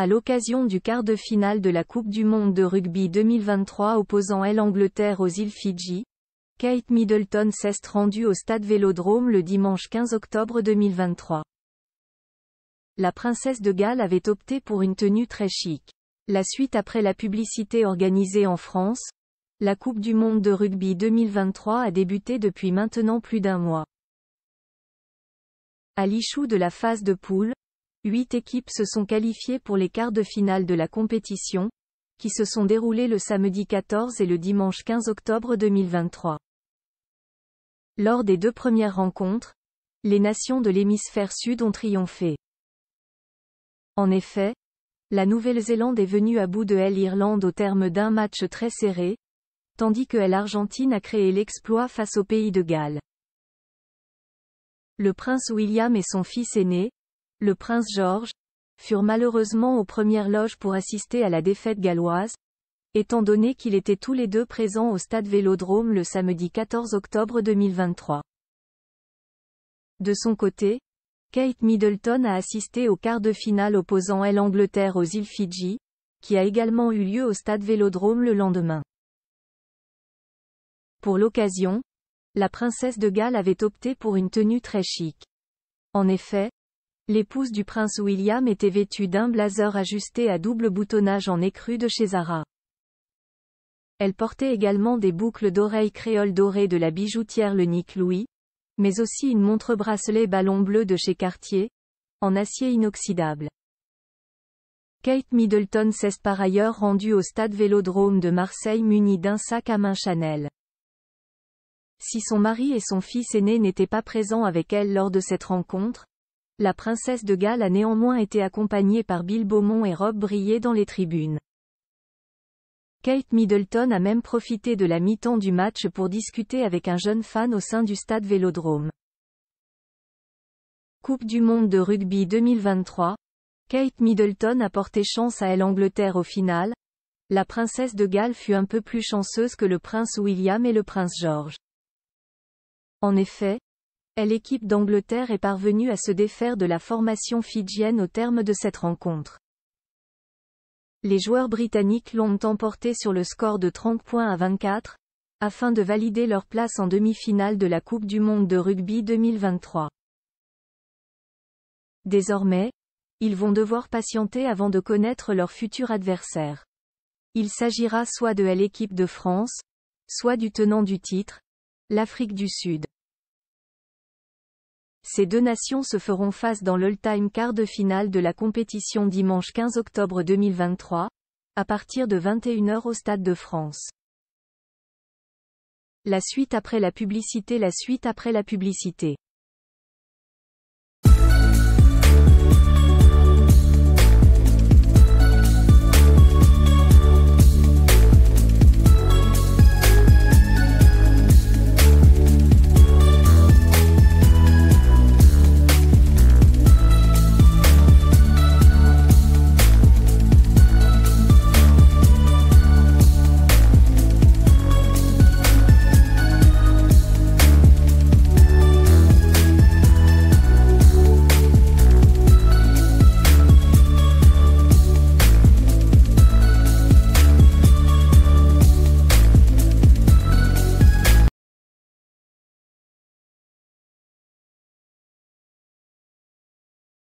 à l'occasion du quart de finale de la Coupe du monde de rugby 2023 opposant l'Angleterre aux îles Fidji, Kate Middleton s'est rendue au stade Vélodrome le dimanche 15 octobre 2023. La princesse de Galles avait opté pour une tenue très chic. La suite après la publicité organisée en France, la Coupe du monde de rugby 2023 a débuté depuis maintenant plus d'un mois. À l'issue de la phase de poule, Huit équipes se sont qualifiées pour les quarts de finale de la compétition, qui se sont déroulées le samedi 14 et le dimanche 15 octobre 2023. Lors des deux premières rencontres, les nations de l'hémisphère sud ont triomphé. En effet, la Nouvelle-Zélande est venue à bout de l'Irlande au terme d'un match très serré, tandis que l'Argentine a créé l'exploit face au pays de Galles. Le prince William et son fils aîné, le prince George, furent malheureusement aux premières loges pour assister à la défaite galloise, étant donné qu'ils étaient tous les deux présents au stade Vélodrome le samedi 14 octobre 2023. De son côté, Kate Middleton a assisté au quart de finale opposant l'Angleterre aux îles Fidji, qui a également eu lieu au stade Vélodrome le lendemain. Pour l'occasion, la princesse de Galles avait opté pour une tenue très chic. En effet, L'épouse du prince William était vêtue d'un blazer ajusté à double boutonnage en écru de chez Zara. Elle portait également des boucles d'oreilles créoles dorées de la bijoutière Le Nick Louis, mais aussi une montre bracelet ballon bleu de chez Cartier, en acier inoxydable. Kate Middleton s'est par ailleurs rendue au stade Vélodrome de Marseille munie d'un sac à main Chanel. Si son mari et son fils aîné n'étaient pas présents avec elle lors de cette rencontre, la princesse de Galles a néanmoins été accompagnée par Bill Beaumont et Rob brillé dans les tribunes. Kate Middleton a même profité de la mi-temps du match pour discuter avec un jeune fan au sein du stade Vélodrome. Coupe du monde de rugby 2023. Kate Middleton a porté chance à elle Angleterre au final. La princesse de Galles fut un peu plus chanceuse que le prince William et le prince George. En effet, l'équipe d'Angleterre est parvenue à se défaire de la formation fidjienne au terme de cette rencontre. Les joueurs britanniques l'ont emporté sur le score de 30 points à 24, afin de valider leur place en demi-finale de la Coupe du Monde de rugby 2023. Désormais, ils vont devoir patienter avant de connaître leur futur adversaire. Il s'agira soit de l'équipe de France, soit du tenant du titre, l'Afrique du Sud. Ces deux nations se feront face dans l'all-time quart de finale de la compétition dimanche 15 octobre 2023, à partir de 21h au Stade de France. La suite après la publicité La suite après la publicité